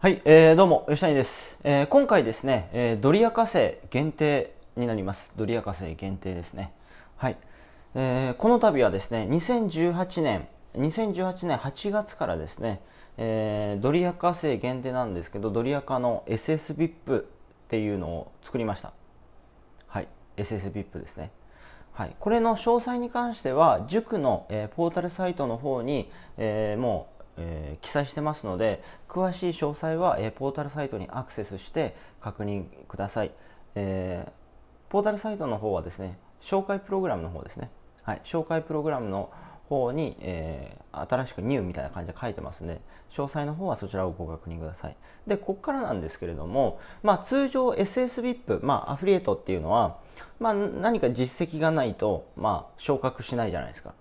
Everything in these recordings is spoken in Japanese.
はい、えー、どうも吉谷です、えー、今回ですね、えー、ドリア火星限定になりますドリア火星限定ですねはい、えー、この度はですね2018年2018年8月からですね、えー、ドリア火星限定なんですけどドリア化の SSVIP っていうのを作りましたはい SSVIP ですねはい、これの詳細に関しては塾の、えー、ポータルサイトの方に、えー、もうえー、記載してますので詳しい詳細は、えー、ポータルサイトにアクセスして確認ください、えー、ポータルサイトの方はですね紹介プログラムの方ですね、はい、紹介プログラムの方に、えー、新しく New みたいな感じで書いてますので詳細の方はそちらをご確認くださいでここからなんですけれども、まあ、通常 SSVIP、まあ、アフリエイトっていうのは、まあ、何か実績がないと、まあ、昇格しないじゃないですか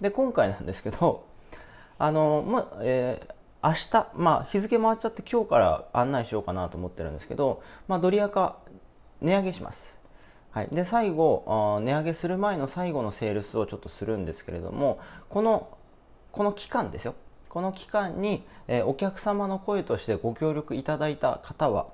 で今回なんですけどあの、まえー明日、まあ、日付回っちゃって今日から案内しようかなと思ってるんですけど、まあ、ドリアカ値上げします。はい、で最後値上げする前の最後のセールスをちょっとするんですけれどもこのこの期間ですよこの期間に、えー、お客様の声としてご協力いただいた方は、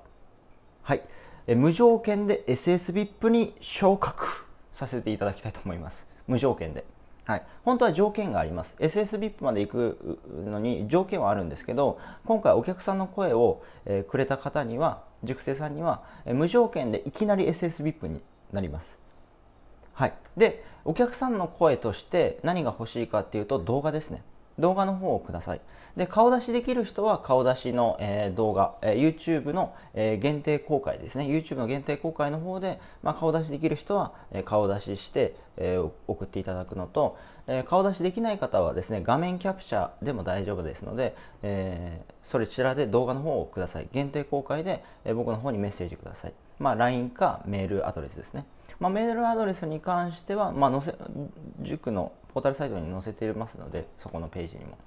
はいえー、無条件で SSVIP に昇格させていただきたいと思います無条件ではい、本当は条件があります SSVIP まで行くのに条件はあるんですけど今回お客さんの声を、えくれた方には塾生さんには、え無条件でいきなり SSVIP になります、はい、でお客さんの声として何が欲しいかっていうと動画ですね動画の方をください。で、顔出しできる人は顔出しの、えー、動画、えー、YouTube の、えー、限定公開ですね。YouTube の限定公開の方で、まあ、顔出しできる人は、え顔出しして、え送っていただくのと、え顔出しできない方はですね、画面キャプチャーでも大丈夫ですので、えそれちらで動画の方をください。限定公開で、え僕の方にメッセージください。まあ、LINE かメールアドレスですね。まあ、メールアドレスに関しては、まあ、のせ塾のポータルサイトに載せていますので、そこのページにも。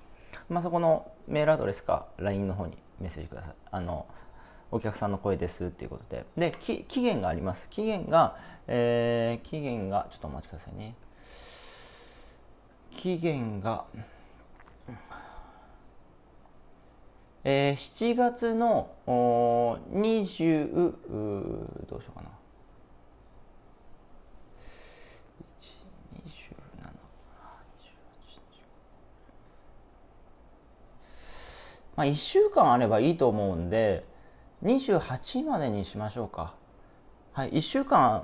まあ、そこのメールアドレスか LINE の方にメッセージください。あのお客さんの声ですっていうことで。で、期限があります。期限が、えー、期限が、ちょっとお待ちくださいね。期限が、えー、7月の20、どうしようかな。まあ、1週間あればいいと思うんで28までにしましょうか、はい、1週間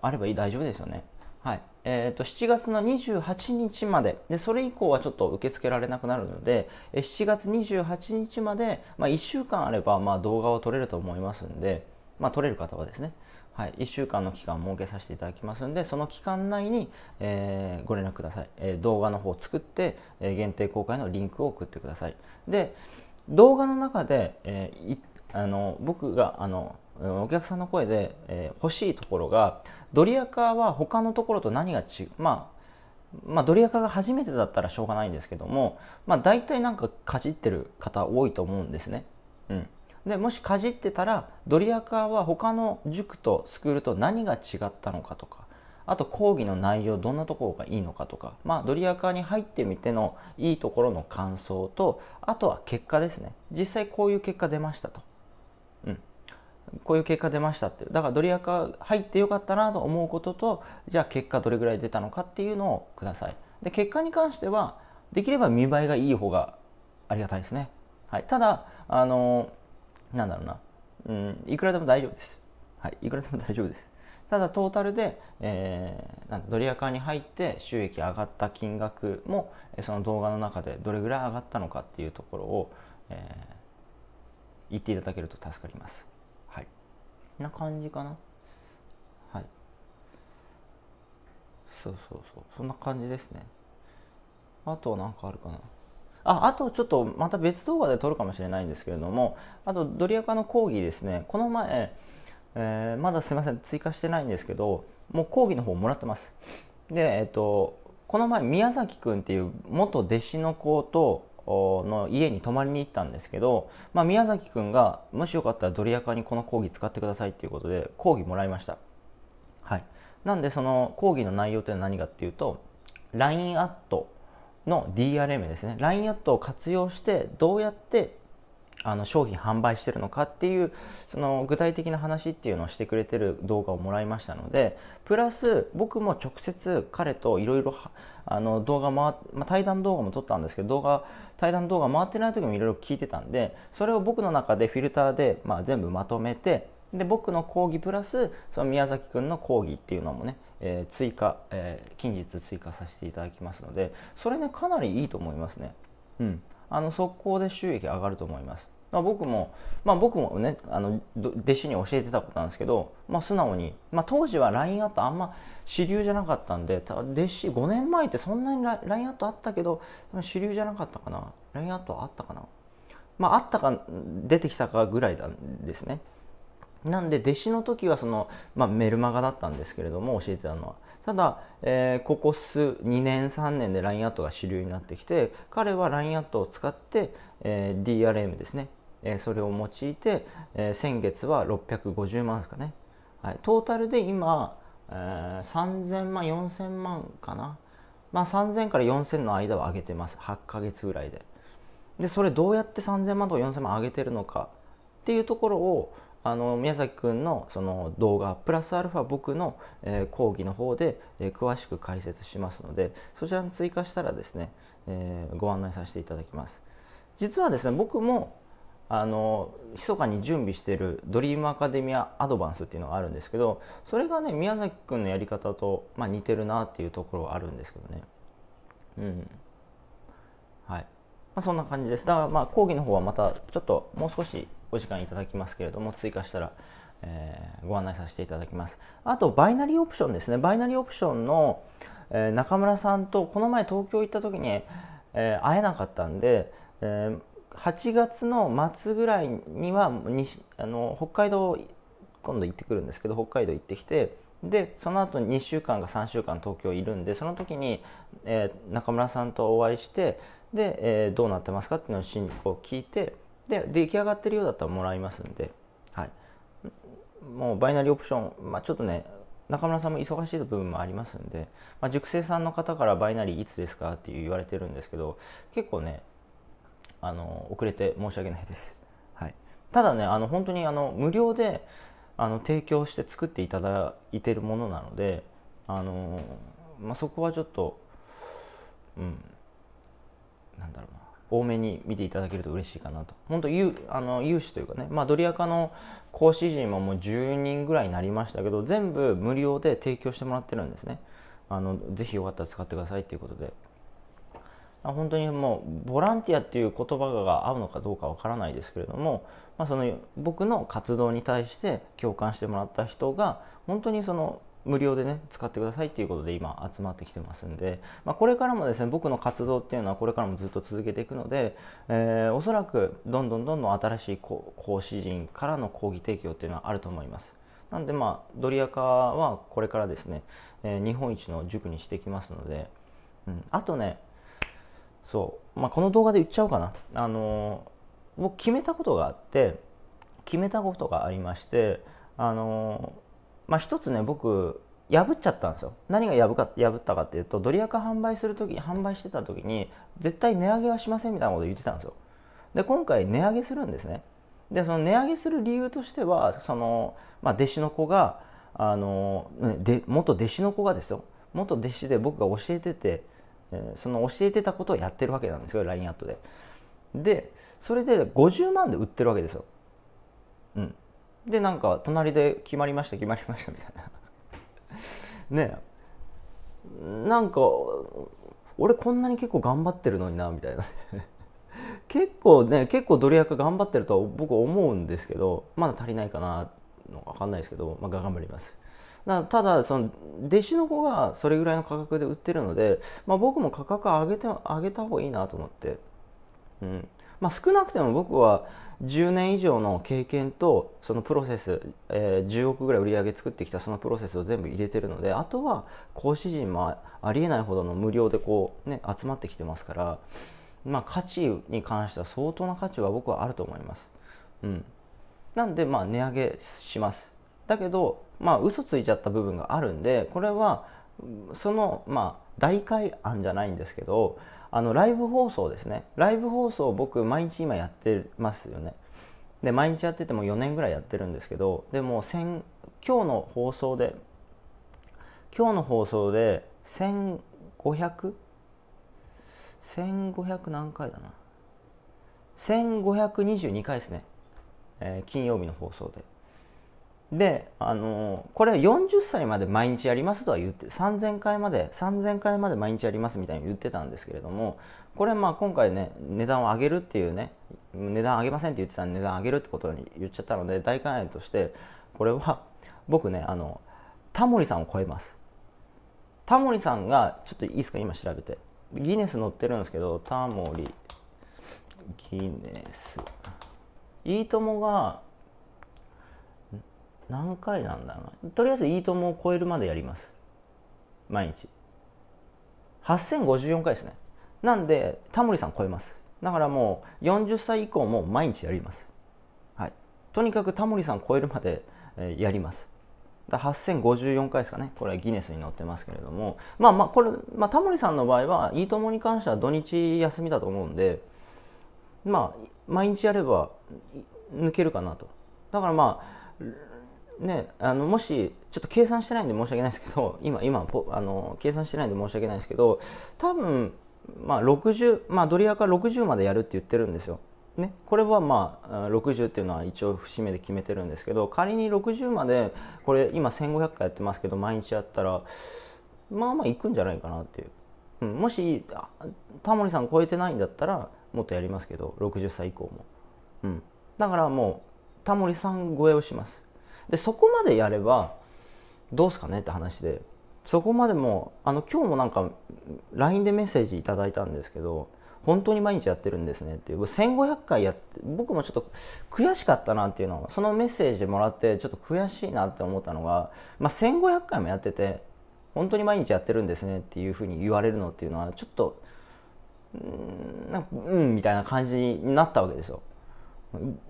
あればいい大丈夫ですよね、はいえーと、7月の28日まででそれ以降はちょっと受け付けられなくなるので7月28日まで、まあ、1週間あればまあ動画を撮れると思いますんで、まあ、撮れる方はですねはい、1週間の期間を設けさせていただきますのでその期間内に、えー、ご連絡ください、えー、動画の方を作って、えー、限定公開のリンクを送ってくださいで、動画の中で、えー、あの僕があのお客さんの声で、えー、欲しいところがドリアカは他のところと何が違う、まあ、まあドリアカが初めてだったらしょうがないんですけども、まあ、大体なんかかじってる方多いと思うんですね。うん、でもしかじってたらドリアカは他の塾とスクールと何が違ったのかとかあと講義の内容どんなところがいいのかとか、まあ、ドリアカーに入ってみてのいいところの感想とあとは結果ですね実際こういう結果出ましたと、うん、こういう結果出ましたってだからドリアカー入ってよかったなと思うこととじゃあ結果どれぐらい出たのかっていうのをくださいで結果に関してはできれば見栄えがいい方がありがたいですね、はい、ただあのなんだろうな、うん、いくらでも大丈夫です、はい、いくらでも大丈夫ですただトータルで、えー、なんドリアカーに入って収益上がった金額もその動画の中でどれぐらい上がったのかっていうところを、えー、言っていただけると助かります。はい。な感じかな。はい。そうそうそう。そんな感じですね。あとは何かあるかな。ああとちょっとまた別動画で撮るかもしれないんですけれどもあとドリアカの講義ですねこの前えー、まだすいません追加してないんですけどもう講義の方もらってますでえっ、ー、とこの前宮崎くんっていう元弟子の子との家に泊まりに行ったんですけど、まあ、宮崎くんがもしよかったらドリアカにこの講義使ってくださいっていうことで講義もらいましたはいなんでその講義の内容って何かっていうと LINE アットの DRM ですね LINE アットを活用してどうやってあの商品販売してるのかっていうその具体的な話っていうのをしてくれてる動画をもらいましたのでプラス僕も直接彼といろいろ動画回、まあ、対談動画も撮ったんですけど動画対談動画回ってない時もいろいろ聞いてたんでそれを僕の中でフィルターで、まあ、全部まとめてで僕の講義プラスその宮崎君の講義っていうのもね、えー、追加、えー、近日追加させていただきますのでそれねかなりいいと思いますね。うん、あの速攻で収益上がると思います。まあ、僕も、まあ、僕もねあの弟子に教えてたことなんですけど、まあ、素直に、まあ、当時は LINE アットあんま主流じゃなかったんで弟子5年前ってそんなに LINE アットあったけど主流じゃなかったかな LINE アットあったかな、まあ、あったか出てきたかぐらいなんですねなんで弟子の時はその、まあ、メルマガだったんですけれども教えてたのはただ、えー、ここ数2年3年で LINE アットが主流になってきて彼は LINE アットを使って、えー、DRM ですねえそれを用いて、え先月は650万ですかね、はい、トータルで今、えー、3000万4000万かな、まあ、3000から4000の間は上げてます8ヶ月ぐらいででそれどうやって3000万とか4000万上げてるのかっていうところをあの宮崎くんのその動画プラスアルファ僕の、え講義の方で、え詳しく解説しますのでそちらに追加したらですね、えご案内させていただきます実はですね僕もあの密かに準備してるドリームアカデミアアドバンスっていうのがあるんですけどそれがね宮崎くんのやり方と、まあ、似てるなっていうところはあるんですけどねうんはい、まあ、そんな感じですだからまあ講義の方はまたちょっともう少しお時間いただきますけれども追加したら、えー、ご案内させていただきますあとバイナリーオプションですねバイナリーオプションの、えー、中村さんとこの前東京行った時に、えー、会えなかったんで、えー8月の末ぐらいにはあの北海道今度行ってくるんですけど北海道行ってきてでその後2週間か3週間東京いるんでその時に、えー、中村さんとお会いしてで、えー、どうなってますかっていうのを進行を聞いてで出来上がってるようだったらもらいますんで、はい、もうバイナリーオプション、まあ、ちょっとね中村さんも忙しい部分もありますんで、まあ、熟成さんの方からバイナリーいつですかって言われてるんですけど結構ねあの遅れて申し訳ないです。はい、ただねあの本当にあの無料であの提供して作っていただいてるものなのであの、まあ、そこはちょっと、うん、なんだろうな多めに見ていただけると嬉しいかなと本当有あの有志というかね、まあ、ドリアカの講師陣ももう10人ぐらいになりましたけど全部無料で提供してもらってるんですねあのぜひよかったら使ってくださいということで本当にもうボランティアっていう言葉が合うのかどうかわからないですけれども、まあ、その僕の活動に対して共感してもらった人が本当にその無料でね使ってくださいっていうことで今集まってきてますんで、まあ、これからもですね僕の活動っていうのはこれからもずっと続けていくので、えー、おそらくどんどんどんどん新しい講師陣からの講義提供っていうのはあると思います。なんでまあドリアカはこれからですね、えー、日本一の塾にしていきますので、うん、あとねそう、まあ、この動画で言っちゃおうかなあの僕決めたことがあって決めたことがありましてあのまあ一つね僕破っちゃったんですよ何が破か破ったかっていうとドリアカ販売する時販売してた時に絶対値上げはしませんみたいなこと言ってたんですよで今回値上げするんですねでその値上げする理由としてはその、まあ、弟子の子があので元弟子の子がですよ元弟子で僕が教えててえその教えてたことをやってるわけなんですよ LINE アットで。でそれで50万で売ってるわけですよ。うん、でなんか隣で決まりました決まりましたみたいな。ねえなんか俺こんなに結構頑張ってるのになみたいな 結構ね結構ドル役頑張ってるとは僕思うんですけどまだ足りないかなのか分かんないですけど、まあ、頑張ります。なただその弟子の子がそれぐらいの価格で売ってるので、まあ、僕も価格上げて上げた方がいいなと思って、うんまあ、少なくても僕は10年以上の経験とそのプロセス、えー、10億ぐらい売り上げ作ってきたそのプロセスを全部入れてるのであとは講師陣もありえないほどの無料でこうね集まってきてますから、まあ、価値に関しては相当な価値は僕はあると思います。うん、なんでまあ値上げします。だけどまあ嘘ついちゃった部分があるんでこれはそのまあ大改案じゃないんですけどあのライブ放送ですねライブ放送僕毎日今やってますよねで毎日やってても4年ぐらいやってるんですけどでも今日の放送で今日の放送で 1500?1500 1500何回だな1522回ですね、えー、金曜日の放送でであのこれ40歳まで毎日やりますとは言って3000回まで3000回まで毎日やりますみたいに言ってたんですけれどもこれまあ今回ね値段を上げるっていうね値段上げませんって言ってたら値段上げるってことに言っちゃったので大歓迎としてこれは僕ねあのタモリさんを超えますタモリさんがちょっといいですか今調べてギネス載ってるんですけどタモリギネスいいともが何回なんだろうなとりあえず「いいとも」を超えるまでやります毎日8054回ですねなんでタモリさん超えますだからもう40歳以降も毎日やりますはいとにかくタモリさん超えるまで、えー、やります8054回ですかねこれはギネスに載ってますけれどもまあまあこれ、まあ、タモリさんの場合は「いいとも」に関しては土日休みだと思うんでまあ毎日やれば抜けるかなとだからまあね、あのもしちょっと計算してないんで申し訳ないですけど 今今あの計算してないんで申し訳ないですけど多分まあ60まあドリアから60までやるって言ってるんですよ。ね、これはまあ60っていうのは一応節目で決めてるんですけど仮に60までこれ今1500回やってますけど毎日やったらまあまあいくんじゃないかなっていう、うん、もしタモリさん超えてないんだったらもっとやりますけど60歳以降も、うん、だからもうタモリさん超えをしますでそこまでやればどうすかねって話でそこまでもあの今日もなんか LINE でメッセージいただいたんですけど本当に毎日やってるんですねっていう1500回やって僕もちょっと悔しかったなっていうのそのメッセージもらってちょっと悔しいなって思ったのが、まあ、1500回もやってて本当に毎日やってるんですねっていうふうに言われるのっていうのはちょっとうんなんうんみたいな感じになったわけですよ。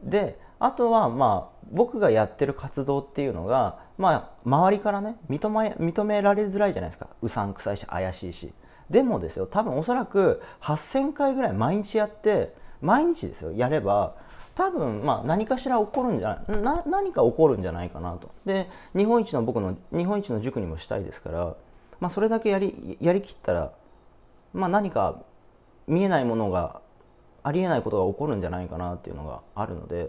であとはまあ僕がやってる活動っていうのが、まあ、周りからね認め認められづらいじゃないですかうさんくさいし怪しいしでもですよ多分おそらく8,000回ぐらい毎日やって毎日ですよやれば多分まあ何かしら起こるんじゃない何か起こるんじゃないかなとで日本一の僕の日本一の塾にもしたいですから、まあ、それだけやりやりきったら、まあ、何か見えないものがありえないことが起こるんじゃないかなっていうのがあるので、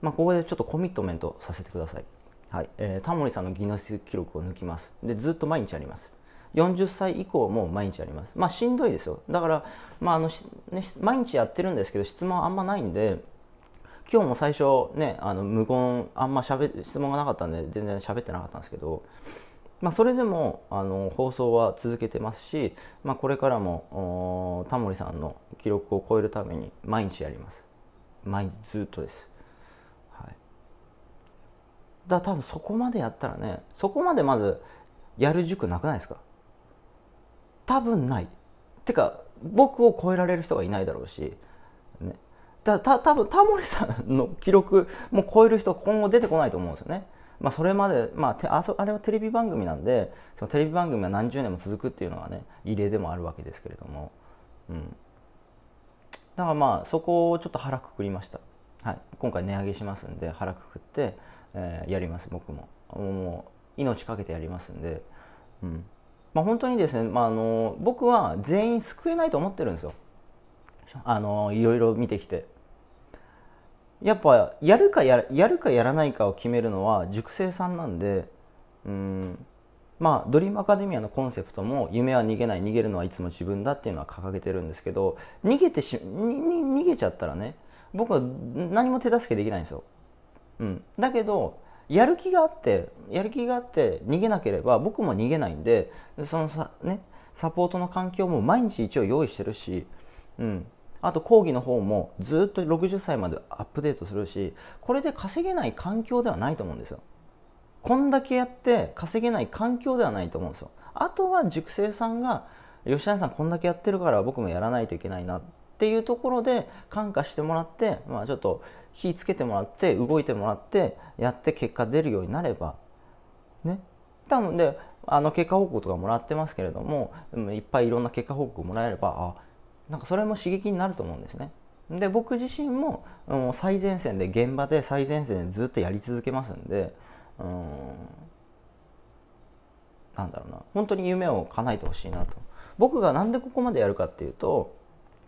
まあ、ここでちょっとコミットメントさせてください、はいえー、タモリさんのギネス記録を抜きますでずっと毎日あります40歳以降も毎日やりますまあしんどいですよだから、まああのね、毎日やってるんですけど質問あんまないんで今日も最初ねあの無言あんましゃべ質問がなかったんで全然喋ってなかったんですけどまあ、それでもあの放送は続けてますし、まあ、これからもタモリさんの記録を超えるために毎日やります毎日ずっとです、はい、だ多分そこまでやったらねそこまでまずやる塾なくないですか多分ないてか僕を超えられる人がいないだろうし、ね、だた多分タモリさんの記録も超える人今後出てこないと思うんですよねまあ、それまで、まあ、あれはテレビ番組なんでそのテレビ番組が何十年も続くっていうのはね異例でもあるわけですけれども、うん、だからまあそこをちょっと腹くくりました、はい、今回値上げしますんで腹くくって、えー、やります僕ももう命かけてやりますんで、うんまあ、本当にですね、まあ、あの僕は全員救えないと思ってるんですよあのいろいろ見てきて。やっぱやるかややるかやらないかを決めるのは塾生さんなんでうんまあドリームアカデミアのコンセプトも夢は逃げない逃げるのはいつも自分だっていうのは掲げてるんですけど逃げてし逃げちゃったらね僕は何も手助けできないんですよ。うん、だけどやる気があってやる気があって逃げなければ僕も逃げないんでそのさ、ね、サポートの環境も毎日一応用意してるし、うん、あと講義の方もずっと60歳までアップデートするしこれで稼げない環境ではないと思うんですよ。こんだけやって稼げない環境ではないと思うんですよ。あとは塾生さんが吉谷さんこんだけやってるから僕もやらないといけないなっていうところで感化してもらって、まあ、ちょっと火つけてもらって動いてもらってやって結果出るようになればね多分であの結果報告とかもらってますけれどもいっぱいいろんな結果報告もらえればあなんかそれも刺激になると思うんですね。で僕自身ももう最前線で現場で最前線でずっとやり続けますんでうんなんだろうな本当に夢を叶えてほしいなと僕が何でここまでやるかっていうと、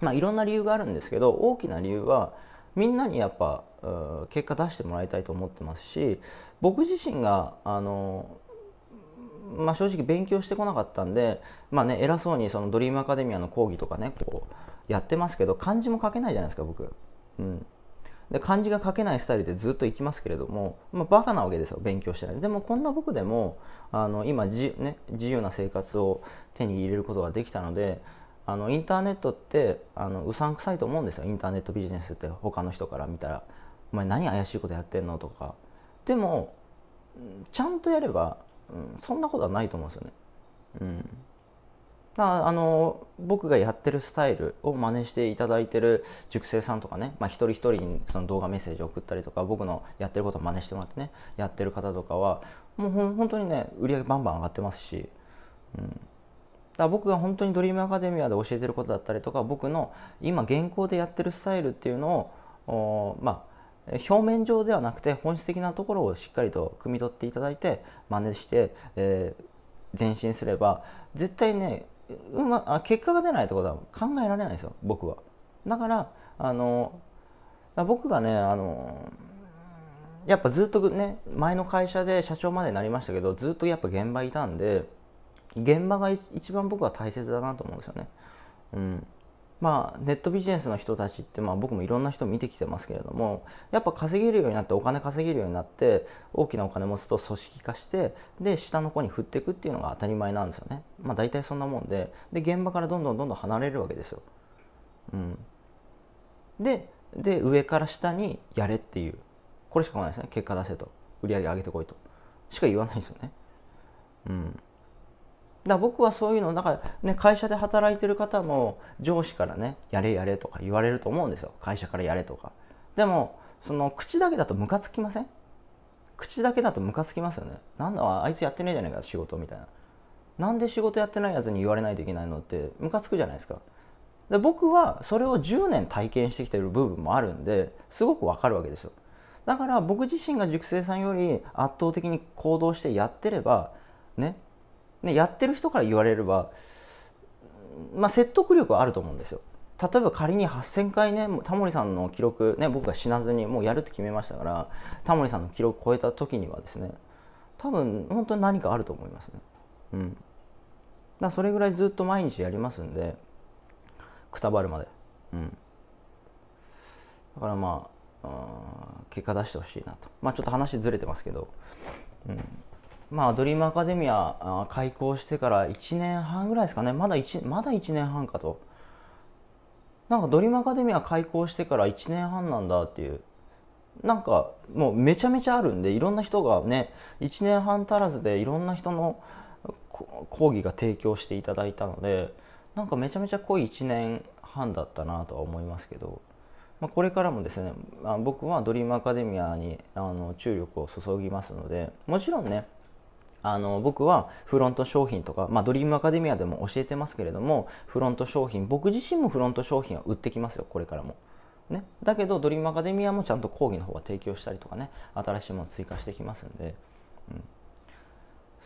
まあ、いろんな理由があるんですけど大きな理由はみんなにやっぱ結果出してもらいたいと思ってますし僕自身があのまあ、正直勉強してこなかったんで、まあね、偉そうにそのドリームアカデミアの講義とかねこうやってますけど漢字も書けないじゃないですか僕。うんで漢字が書けないスタイルでずっといきますけれども、まあ、バカなわけですよ勉強してないでもこんな僕でもあの今じ、ね、自由な生活を手に入れることができたのであのインターネットってあのうさんくさいと思うんですよインターネットビジネスって他の人から見たら「お前何怪しいことやってんの?」とかでもちゃんとやればうん、そんなことはないと思うんですよね。うん、だあの僕がやってるスタイルを真似していただいてる塾生さんとかね、まあ、一人一人にその動画メッセージを送ったりとか僕のやってることを真似してもらってねやってる方とかはもうほ本当にね売り上げバンバン上がってますし、うん、だから僕が本当にドリームアカデミアで教えてることだったりとか僕の今現行でやってるスタイルっていうのをまあ表面上ではなくて本質的なところをしっかりと汲み取っていただいて真似して、えー、前進すれば絶対ねうまあ結果が出ないってことは考えられないですよ僕は。だからあの僕がねあのやっぱずっとね前の会社で社長までなりましたけどずっとやっぱ現場いたんで現場が一番僕は大切だなと思うんですよね。うんまあ、ネットビジネスの人たちって、まあ、僕もいろんな人見てきてますけれどもやっぱ稼げるようになってお金稼げるようになって大きなお金持つと組織化してで下の子に振っていくっていうのが当たり前なんですよね、まあ、大体そんなもんでで現場からどんどんどんどん離れるわけですよ。うん、でで上から下にやれっていうこれしかわないですね結果出せと売り上げ上げてこいとしか言わないんですよね。うんだ僕はそういうのだから、ね、会社で働いてる方も上司からねやれやれとか言われると思うんですよ会社からやれとかでもその口だけだとムカつきません口だけだとムカつきますよねなんだあいつやってねえじゃねえか仕事みたいななんで仕事やってないやつに言われないといけないのってムカつくじゃないですかで僕はそれを10年体験してきてる部分もあるんですごくわかるわけですよだから僕自身が熟成さんより圧倒的に行動してやってればねね、やってる人から言われれば、まあ、説得力はあると思うんですよ。例えば仮に8000回ねタモリさんの記録、ね、僕が死なずにもうやるって決めましたからタモリさんの記録を超えた時にはですね多分本当に何かあると思いますね。うん、だそれぐらいずっと毎日やりますんでくたばるまで。うん、だからまあ結果出してほしいなとまあちょっと話ずれてますけど、うん、まあ、ドリームアカデミア開校してから1年半ぐらいですかねまだ 1, まだ1年半かとなんかドリームアカデミア開校してから1年半なんだっていうなんかもうめちゃめちゃあるんでいろんな人がね1年半足らずでいろんな人の講義が提供していただいたのでなんかめちゃめちゃ濃い1年半だったなとは思いますけど、まあ、これからもですね、まあ、僕はドリームアカデミアにあの注力を注ぎますのでもちろんねあの僕はフロント商品とか、まあ、ドリームアカデミアでも教えてますけれどもフロント商品僕自身もフロント商品は売ってきますよこれからも。ね、だけどドリームアカデミアもちゃんと講義の方は提供したりとかね新しいもの追加してきますんで、うん、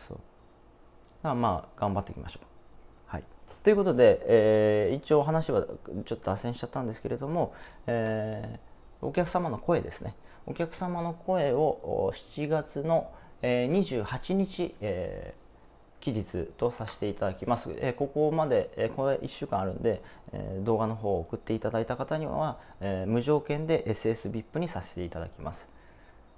そうだからまあ頑張っていきましょう。はい、ということで、えー、一応話はちょっと脱線しちゃったんですけれども、えー、お客様の声ですねお客様の声を7月の「え28日、えー、期日とさせていただきます、えここまで、えこれ1週間あるんで、え動画の方を送っていただいた方には、え無条件で SSVIP にさせていただきます、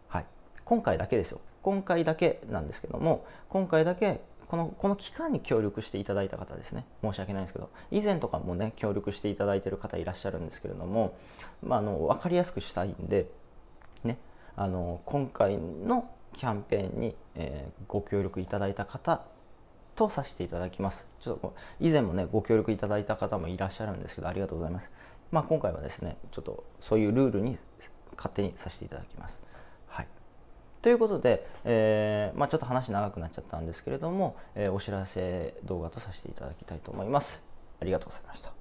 はい、今回だけですよ今回だけなんですけども今回だけこのこの期間に協力していただいた方ですね申し訳ないんですけど以前とかもね協力していただいてる方いらっしゃるんですけれども、まあ、あの分かりやすくしたいんで、ね、あの今回のキャンペーンに、えー、ご協力いただいた方とさせていただきます。ちょっと以前もね、ご協力いただいた方もいらっしゃるんですけど、ありがとうございます。まあ、今回はですね、ちょっとそういうルールに勝手にさせていただきます。はい、ということで、えー、まあ、ちょっと話長くなっちゃったんですけれども、えー、お知らせ動画とさせていただきたいと思います。ありがとうございました。